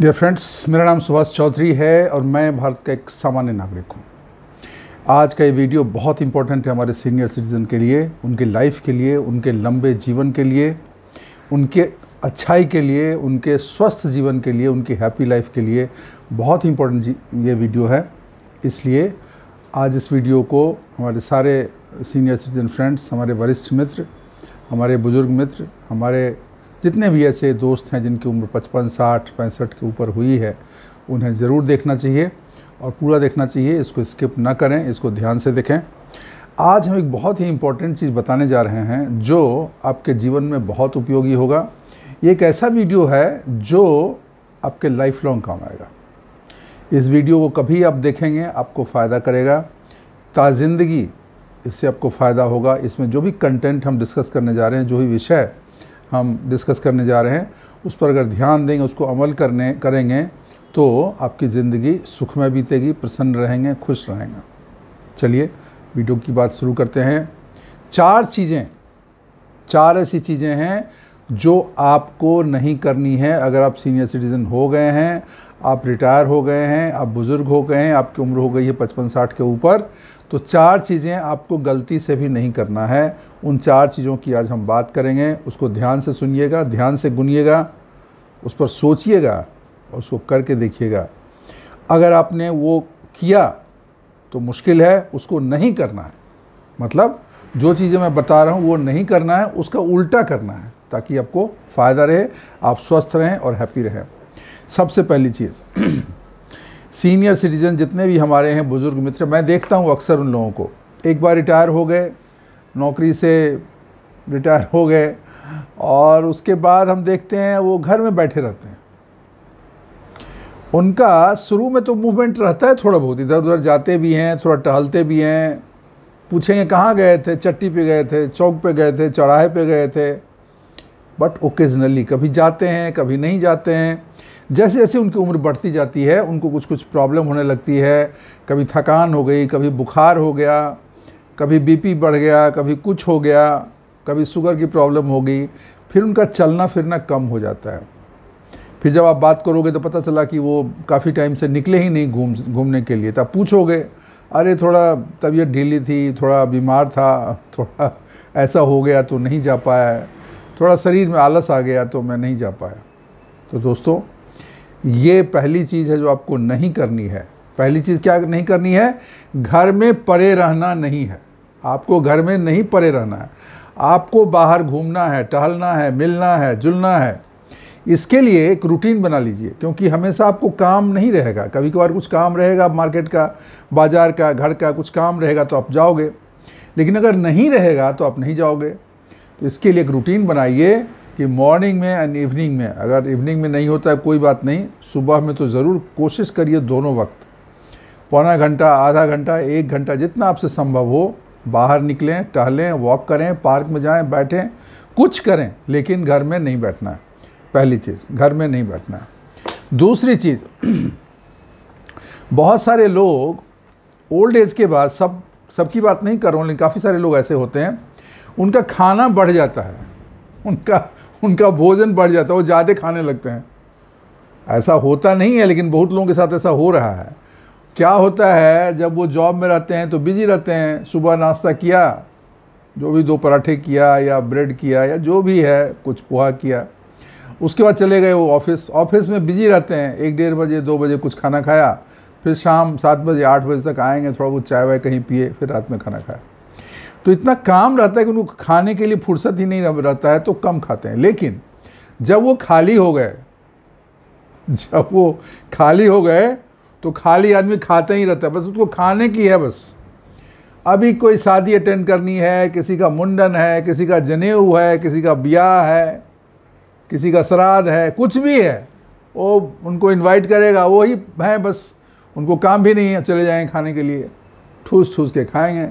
dear friends मेरा नाम सुभाष चौधरी है और मैं भारत का एक सामान्य नागरिक हूँ आज का ये वीडियो बहुत इंपॉर्टेंट है हमारे सीनियर सिटीज़न के लिए उनके लाइफ के लिए उनके लंबे जीवन के लिए उनके अच्छाई के लिए उनके स्वस्थ जीवन के लिए उनकी हैप्पी लाइफ के लिए बहुत इंपॉर्टेंट ये वीडियो है इसलिए आज इस वीडियो को हमारे सारे सीनियर सिटीज़न फ्रेंड्स हमारे वरिष्ठ मित्र हमारे बुज़ुर्ग मित्र हमारे जितने भी ऐसे दोस्त हैं जिनकी उम्र पचपन साठ पैंसठ के ऊपर हुई है उन्हें ज़रूर देखना चाहिए और पूरा देखना चाहिए इसको स्किप ना करें इसको ध्यान से देखें आज हम एक बहुत ही इम्पोर्टेंट चीज़ बताने जा रहे हैं जो आपके जीवन में बहुत उपयोगी होगा ये एक ऐसा वीडियो है जो आपके लाइफ लॉन्ग काम आएगा इस वीडियो को कभी आप देखेंगे आपको फ़ायदा करेगा ताज़िंदगी इससे आपको फ़ायदा होगा इसमें जो भी कंटेंट हम डिस्कस करने जा रहे हैं जो भी विषय हम डिस्कस करने जा रहे हैं उस पर अगर ध्यान देंगे उसको अमल करने करेंगे तो आपकी ज़िंदगी सुख में बीतेगी प्रसन्न रहेंगे खुश रहेंगे चलिए वीडियो की बात शुरू करते हैं चार चीज़ें चार ऐसी चीज़ें हैं जो आपको नहीं करनी है अगर आप सीनियर सिटीज़न हो गए हैं आप रिटायर हो गए हैं आप बुज़ुर्ग हो गए हैं आपकी उम्र हो गई है पचपन साठ के ऊपर तो चार चीज़ें आपको गलती से भी नहीं करना है उन चार चीज़ों की आज हम बात करेंगे उसको ध्यान से सुनिएगा ध्यान से गुनिएगा उस पर सोचिएगा और उसको करके देखिएगा अगर आपने वो किया तो मुश्किल है उसको नहीं करना है मतलब जो चीज़ें मैं बता रहा हूँ वो नहीं करना है उसका उल्टा करना है ताकि आपको फ़ायदा रहे आप स्वस्थ रहें और हैप्पी रहें सबसे पहली चीज़ सीनियर सिटीज़न जितने भी हमारे हैं बुज़ुर्ग मित्र मैं देखता हूँ अक्सर उन लोगों को एक बार रिटायर हो गए नौकरी से रिटायर हो गए और उसके बाद हम देखते हैं वो घर में बैठे रहते हैं उनका शुरू में तो मूवमेंट रहता है थोड़ा बहुत इधर उधर जाते भी हैं थोड़ा टहलते भी हैं पूछेंगे कहाँ गए थे चट्टी पे गए थे चौक पे गए थे चौराहे पे गए थे बट ओकेजनली कभी जाते हैं कभी नहीं जाते हैं जैसे जैसे उनकी उम्र बढ़ती जाती है उनको कुछ कुछ प्रॉब्लम होने लगती है कभी थकान हो गई कभी बुखार हो गया कभी बीपी बढ़ गया कभी कुछ हो गया कभी शुगर की प्रॉब्लम हो गई फिर उनका चलना फिरना कम हो जाता है फिर जब आप बात करोगे तो पता चला कि वो काफ़ी टाइम से निकले ही नहीं घूम घूमने के लिए तो आप पूछोगे अरे थोड़ा तबीयत ढीली थी थोड़ा बीमार था थोड़ा ऐसा हो गया तो नहीं जा पाया थोड़ा शरीर में आलस आ गया तो मैं नहीं जा पाया तो दोस्तों ये पहली चीज़ है जो आपको नहीं करनी है पहली चीज़ क्या नहीं करनी है घर में परे रहना नहीं है आपको घर में नहीं परे रहना है आपको बाहर घूमना है टहलना है मिलना है जुलना है इसके लिए एक रूटीन बना लीजिए क्योंकि हमेशा आपको काम नहीं रहेगा कभी कभार कुछ काम रहेगा मार्केट का बाज़ार का घर का कुछ काम रहेगा तो आप जाओगे लेकिन अगर नहीं रहेगा तो आप नहीं जाओगे तो इसके लिए एक रूटीन बनाइए कि मॉर्निंग में एंड इवनिंग में अगर इवनिंग में नहीं होता है कोई बात नहीं सुबह में तो ज़रूर कोशिश करिए दोनों वक्त पौना घंटा आधा घंटा एक घंटा जितना आपसे संभव हो बाहर निकलें टहलें वॉक करें पार्क में जाएं बैठें कुछ करें लेकिन घर में नहीं बैठना है पहली चीज़ घर में नहीं बैठना है दूसरी चीज़ बहुत सारे लोग ओल्ड एज के बाद सब सबकी बात नहीं कर रहा हूँ लेकिन काफ़ी सारे लोग ऐसे होते हैं उनका खाना बढ़ जाता है उनका उनका भोजन बढ़ जाता है वो ज़्यादा खाने लगते हैं ऐसा होता नहीं है लेकिन बहुत लोगों के साथ ऐसा हो रहा है क्या होता है जब वो जॉब में रहते हैं तो बिजी रहते हैं सुबह नाश्ता किया जो भी दो पराठे किया या ब्रेड किया या जो भी है कुछ पोहा किया उसके बाद चले गए वो ऑफिस ऑफिस में बिजी रहते हैं एक डेढ़ बजे दो बजे कुछ खाना खाया फिर शाम सात बजे आठ बजे तक आएंगे थोड़ा बहुत चाय वाय कहीं पिए फिर रात में खाना खाया तो इतना काम रहता है कि उनको खाने के लिए फुर्सत ही नहीं रहता है तो कम खाते हैं लेकिन जब वो खाली हो गए जब वो खाली हो गए तो खाली आदमी खाते ही रहता है बस उसको खाने की है बस अभी कोई शादी अटेंड करनी है किसी का मुंडन है किसी का जनेऊ है किसी का ब्याह है किसी का श्राद्ध है कुछ भी है वो उनको इनवाइट करेगा वही हैं बस उनको काम भी नहीं है चले जाएंगे खाने के लिए ठूस ठूस के खाएंगे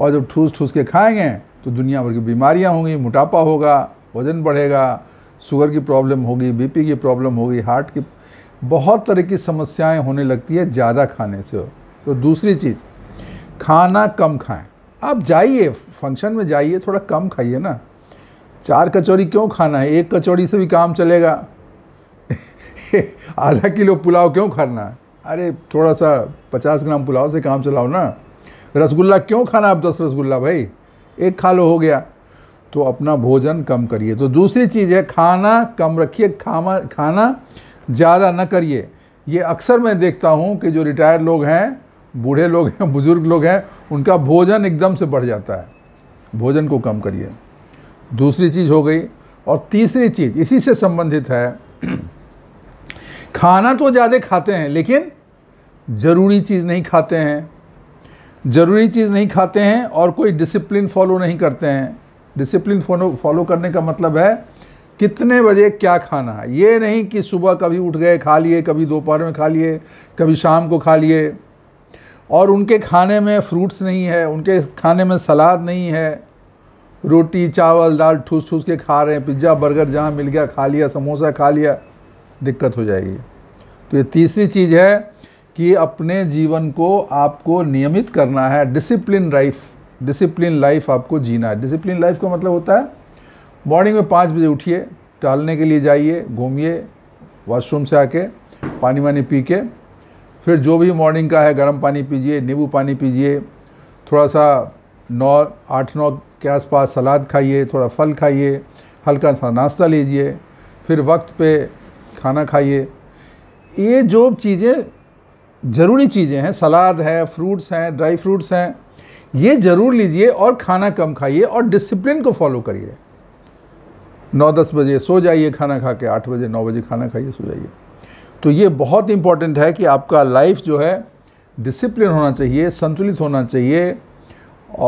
और जब ठूस ठूस के खाएंगे तो दुनिया भर की बीमारियाँ होंगी मोटापा होगा वज़न बढ़ेगा शुगर की प्रॉब्लम होगी बीपी की प्रॉब्लम होगी हार्ट की बहुत तरह की समस्याएं होने लगती है ज़्यादा खाने से तो दूसरी चीज़ खाना कम खाएं आप जाइए फंक्शन में जाइए थोड़ा कम खाइए ना चार कचौरी क्यों खाना है एक कचौरी से भी काम चलेगा आधा किलो पुलाव क्यों खाना है अरे थोड़ा सा पचास ग्राम पुलाव से काम चलाओ ना रसगुल्ला क्यों खाना आप दस रसगुल्ला भाई एक खा लो हो गया तो अपना भोजन कम करिए तो दूसरी चीज़ है खाना कम रखिए खाना खाना ज़्यादा न करिए ये अक्सर मैं देखता हूँ कि जो रिटायर्ड लोग हैं बूढ़े लोग हैं बुज़ुर्ग लोग हैं उनका भोजन एकदम से बढ़ जाता है भोजन को कम करिए दूसरी चीज़ हो गई और तीसरी चीज़ इसी से संबंधित है खाना तो ज़्यादा खाते हैं लेकिन ज़रूरी चीज़ नहीं खाते हैं ज़रूरी चीज़ नहीं खाते हैं और कोई डिसिप्लिन फॉलो नहीं करते हैं डिसिप्लिन फॉलो फॉलो करने का मतलब है कितने बजे क्या खाना है ये नहीं कि सुबह कभी उठ गए खा लिए कभी दोपहर में खा लिए कभी शाम को खा लिए और उनके खाने में फ्रूट्स नहीं है उनके खाने में सलाद नहीं है रोटी चावल दाल ठूस ठूस के खा रहे हैं पिज्ज़ा बर्गर जहाँ मिल गया खा लिया समोसा खा लिया दिक्कत हो जाएगी तो ये तीसरी चीज़ है कि अपने जीवन को आपको नियमित करना है डिसिप्लिन लाइफ डिसिप्लिन लाइफ आपको जीना है डिसिप्लिन लाइफ का मतलब होता है मॉर्निंग में पाँच बजे उठिए टहलने के लिए जाइए घूमिए वॉशरूम से आके पानी वानी पी के फिर जो भी मॉर्निंग का है गर्म पानी पीजिए नींबू पानी पीजिए थोड़ा सा नौ आठ नौ के आसपास सलाद खाइए थोड़ा फल खाइए हल्का सा नाश्ता लीजिए फिर वक्त पे खाना खाइए ये जो चीज़ें ज़रूरी चीज़ें हैं सलाद है फ्रूट्स हैं ड्राई फ्रूट्स हैं ये ज़रूर लीजिए और खाना कम खाइए और डिसिप्लिन को फॉलो करिए नौ दस बजे सो जाइए खाना खा के आठ बजे नौ बजे खाना खाइए सो जाइए तो ये बहुत इंपॉर्टेंट है कि आपका लाइफ जो है डिसिप्लिन होना चाहिए संतुलित होना चाहिए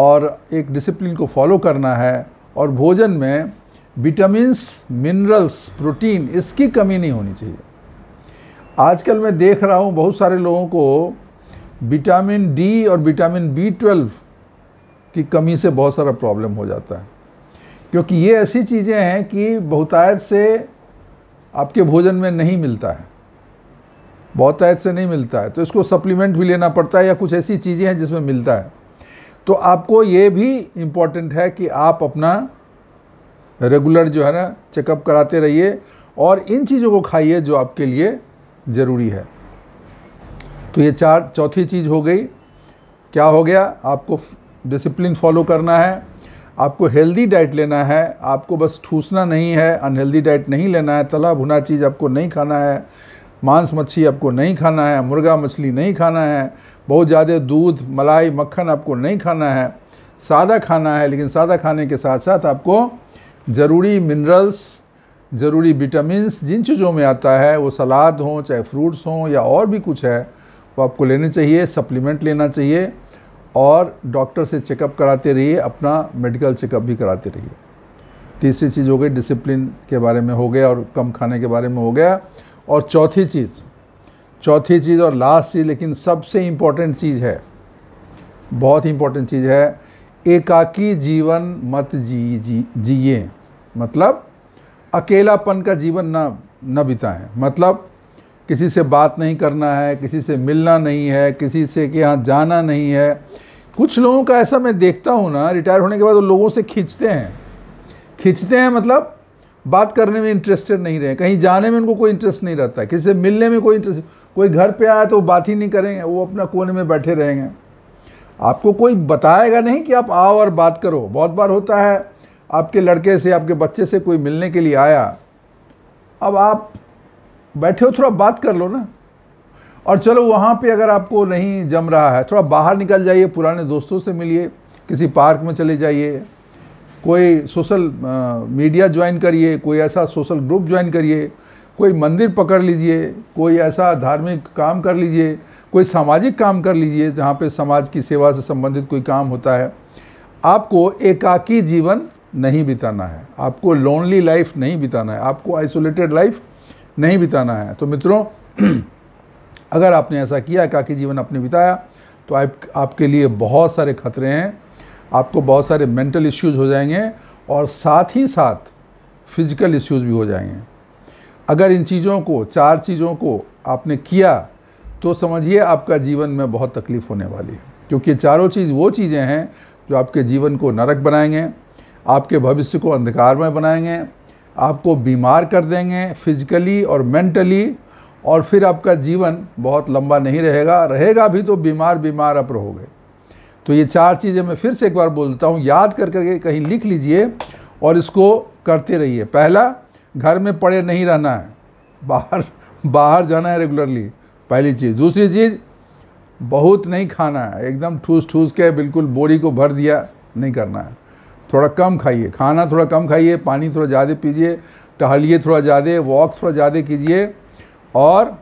और एक डिसिप्लिन को फॉलो करना है और भोजन में विटामिन्स मिनरल्स प्रोटीन इसकी कमी नहीं होनी चाहिए आजकल मैं देख रहा हूँ बहुत सारे लोगों को विटामिन डी और विटामिन बी ट्वेल्व की कमी से बहुत सारा प्रॉब्लम हो जाता है क्योंकि ये ऐसी चीज़ें हैं कि बहुतायत से आपके भोजन में नहीं मिलता है बहुतायत से नहीं मिलता है तो इसको सप्लीमेंट भी लेना पड़ता है या कुछ ऐसी चीज़ें हैं जिसमें मिलता है तो आपको ये भी इम्पॉर्टेंट है कि आप अपना रेगुलर जो है ना चेकअप कराते रहिए और इन चीज़ों को खाइए जो आपके लिए ज़रूरी है तो ये चार चौथी चीज़ हो गई क्या हो गया आपको डिसिप्लिन फॉलो करना है आपको हेल्दी डाइट लेना है आपको बस ठूसना नहीं है अनहेल्दी डाइट नहीं लेना है तला भुना चीज़ आपको नहीं खाना है मांस मच्छी आपको नहीं खाना है मुर्गा मछली नहीं खाना है बहुत ज़्यादा दूध मलाई मक्खन आपको नहीं खाना है सादा खाना है लेकिन सादा खाने के साथ साथ आपको ज़रूरी मिनरल्स ज़रूरी विटामिन जिन चीज़ों में आता है वो सलाद हों चाहे फ्रूट्स हों या और भी कुछ है वो आपको लेने चाहिए सप्लीमेंट लेना चाहिए और डॉक्टर से चेकअप कराते रहिए अपना मेडिकल चेकअप भी कराते रहिए तीसरी चीज़ हो गई डिसिप्लिन के बारे में हो गया और कम खाने के बारे में हो गया और चौथी चीज़ चौथी चीज़ और लास्ट चीज़ लेकिन सबसे इम्पॉर्टेंट चीज़ है बहुत ही इम्पोर्टेंट चीज़ है एकाकी जीवन मत जी जी जिए मतलब अकेलापन का जीवन ना न बिताएं मतलब किसी से बात नहीं करना है किसी से मिलना नहीं है किसी से के यहाँ जाना नहीं है कुछ लोगों का ऐसा मैं देखता हूँ ना रिटायर होने के बाद वो लोगों से खींचते हैं खींचते हैं मतलब बात करने में इंटरेस्टेड नहीं रहे कहीं जाने में उनको कोई इंटरेस्ट नहीं रहता है किसी से मिलने में कोई इंटरेस्ट कोई घर पे आया तो बात ही नहीं करेंगे वो अपना कोने में बैठे रहेंगे आपको कोई बताएगा नहीं कि आप आओ और बात करो बहुत बार होता है आपके लड़के से आपके बच्चे से कोई मिलने के लिए आया अब आप बैठे हो थोड़ा बात कर लो ना और चलो वहाँ पे अगर आपको नहीं जम रहा है थोड़ा बाहर निकल जाइए पुराने दोस्तों से मिलिए किसी पार्क में चले जाइए कोई सोशल मीडिया ज्वाइन करिए कोई ऐसा सोशल ग्रुप ज्वाइन करिए कोई मंदिर पकड़ लीजिए कोई ऐसा धार्मिक काम कर लीजिए कोई सामाजिक काम कर लीजिए जहाँ पे समाज की सेवा से संबंधित कोई काम होता है आपको एकाकी जीवन नहीं बिताना है आपको लोनली लाइफ नहीं बिताना है आपको आइसोलेटेड लाइफ नहीं बिताना है तो मित्रों अगर आपने ऐसा किया एकाकी जीवन आपने बिताया तो आप, आपके लिए बहुत सारे खतरे हैं आपको बहुत सारे मेंटल इश्यूज हो जाएंगे और साथ ही साथ फिजिकल इश्यूज भी हो जाएंगे अगर इन चीज़ों को चार चीज़ों को आपने किया तो समझिए आपका जीवन में बहुत तकलीफ़ होने वाली है क्योंकि चारों चीज़ वो चीज़ें हैं जो आपके जीवन को नरक बनाएंगे आपके भविष्य को अंधकारमय बनाएंगे आपको बीमार कर देंगे फिजिकली और मेंटली और फिर आपका जीवन बहुत लंबा नहीं रहेगा रहेगा भी तो बीमार बीमार आप रहोगे तो ये चार चीज़ें मैं फिर से एक बार बोलता हूँ याद कर करके कहीं लिख लीजिए और इसको करते रहिए पहला घर में पड़े नहीं रहना है बाहर बाहर जाना है रेगुलरली पहली चीज़ दूसरी चीज़ बहुत नहीं खाना है एकदम ठूस ठूस के बिल्कुल बोरी को भर दिया नहीं करना है थोड़ा कम खाइए खाना थोड़ा कम खाइए पानी थोड़ा ज़्यादा पीजिए टहलिए थोड़ा ज़्यादा वॉक थोड़ा ज़्यादा कीजिए और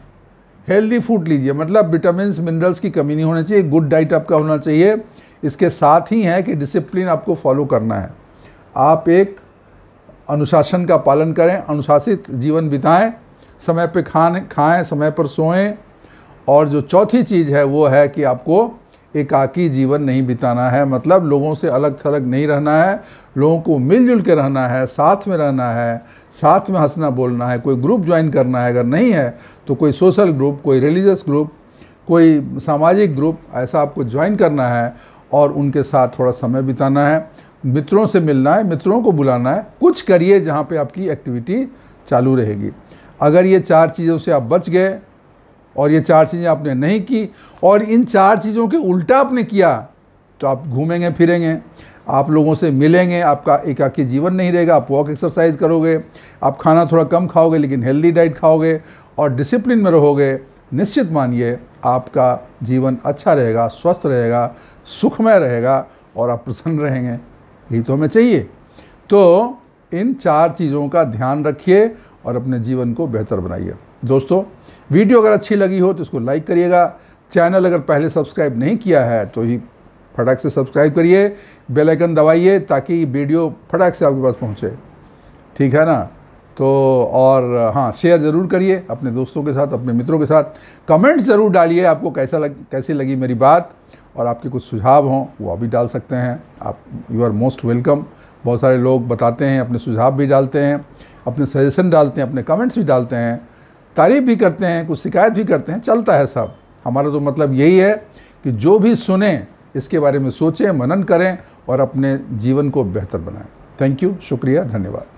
हेल्दी फूड लीजिए मतलब विटामिन मिनरल्स की कमी नहीं होनी चाहिए गुड डाइट आपका होना चाहिए इसके साथ ही है कि डिसिप्लिन आपको फॉलो करना है आप एक अनुशासन का पालन करें अनुशासित जीवन बिताएं समय पर खाने खाएं समय पर सोएं और जो चौथी चीज़ है वो है कि आपको एकाकी जीवन नहीं बिताना है मतलब लोगों से अलग थलग नहीं रहना है लोगों को मिलजुल के रहना है साथ में रहना है साथ में हंसना बोलना है कोई ग्रुप ज्वाइन करना है अगर नहीं है तो कोई सोशल ग्रुप कोई रिलीजियस ग्रुप कोई सामाजिक ग्रुप ऐसा आपको ज्वाइन करना है और उनके साथ थोड़ा समय बिताना है मित्रों से मिलना है मित्रों को बुलाना है कुछ करिए जहाँ पे आपकी एक्टिविटी चालू रहेगी अगर ये चार चीज़ों से आप बच गए और ये चार चीज़ें आपने नहीं की और इन चार चीज़ों के उल्टा आपने किया तो आप घूमेंगे फिरेंगे आप लोगों से मिलेंगे आपका एकाकी जीवन नहीं रहेगा आप वॉक एक्सरसाइज करोगे आप खाना थोड़ा कम खाओगे लेकिन हेल्दी डाइट खाओगे और डिसिप्लिन में रहोगे निश्चित मानिए आपका जीवन अच्छा रहेगा स्वस्थ रहेगा सुखमय रहेगा और आप प्रसन्न रहेंगे यही तो हमें चाहिए तो इन चार चीज़ों का ध्यान रखिए और अपने जीवन को बेहतर बनाइए दोस्तों वीडियो अगर अच्छी लगी हो तो इसको लाइक करिएगा चैनल अगर पहले सब्सक्राइब नहीं किया है तो ही फटाक से सब्सक्राइब करिए बेल आइकन दबाइए ताकि वीडियो फटाक से आपके पास पहुंचे ठीक है ना तो और हाँ शेयर ज़रूर करिए अपने दोस्तों के साथ अपने मित्रों के साथ कमेंट ज़रूर डालिए आपको कैसा लग कैसी लगी मेरी बात और आपके कुछ सुझाव हों वो भी डाल सकते हैं आप यू आर मोस्ट वेलकम बहुत सारे लोग बताते हैं अपने सुझाव भी डालते हैं अपने सजेशन डालते हैं अपने कमेंट्स भी डालते हैं तारीफ भी करते हैं कुछ शिकायत भी करते हैं चलता है सब हमारा तो मतलब यही है कि जो भी सुने इसके बारे में सोचें मनन करें और अपने जीवन को बेहतर बनाएं थैंक यू शुक्रिया धन्यवाद